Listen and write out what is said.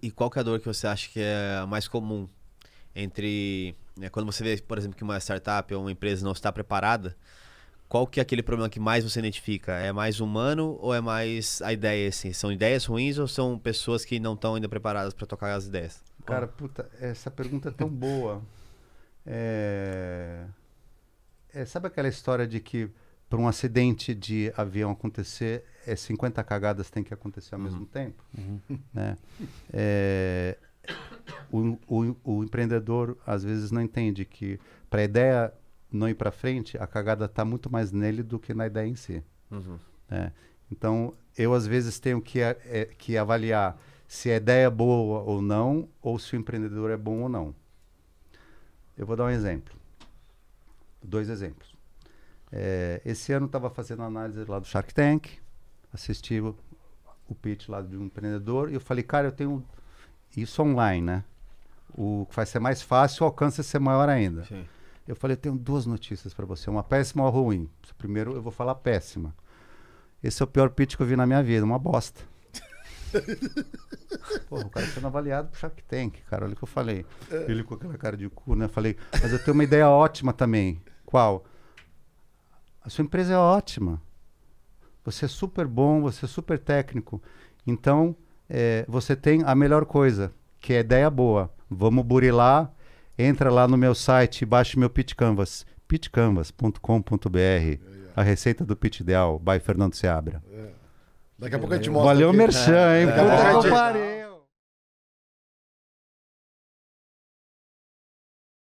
E, qual que é a dor que você acha que é a mais comum entre né, quando você vê, por exemplo, que uma startup ou uma empresa não está preparada? Qual que é aquele problema que mais você identifica? É mais humano ou é mais a ideia assim? São ideias ruins ou são pessoas que não estão ainda preparadas para tocar as ideias? Cara, puta, essa pergunta é tão boa. É... É, sabe aquela história de que para um acidente de avião acontecer, é 50 cagadas tem que acontecer ao uhum. mesmo tempo. Uhum. Né? É, o, o, o, empreendedor às vezes não entende que para a ideia não ir para frente, a cagada está muito mais nele do que na ideia em si. Uhum. Né? Então, eu às vezes tenho que, é, é, que avaliar se a ideia é boa ou não, ou se o empreendedor é bom ou não. Eu vou dar um exemplo. Dois exemplos. É, esse ano estava fazendo análise lá do Shark Tank, assisti o, o pitch lá de um empreendedor e eu falei, cara, eu tenho isso online, né? O que vai ser mais fácil, o alcance vai é ser maior ainda. Sim. Eu falei, eu tenho duas notícias para você, uma péssima ou ruim. Primeiro, eu vou falar péssima. Esse é o pior pitch que eu vi na minha vida, uma bosta. Porra, o cara sendo avaliado pro Shark Tank, cara. Olha o que eu falei. É. Ele com aquela cara de cu, né? Eu falei, mas eu tenho uma ideia ótima também. Qual? A sua empresa é ótima. Você é super bom, você é super técnico. Então, é, você tem a melhor coisa, que é ideia boa. Vamos burilar. Entra lá no meu site, baixe meu Pit canvas, Pitcanvas.com.br. É. A receita do Pit ideal, by Fernando Seabra. É. Daqui a pouco eu te é. mostro. Valeu, aqui. Merchan, hein? Puta que parei.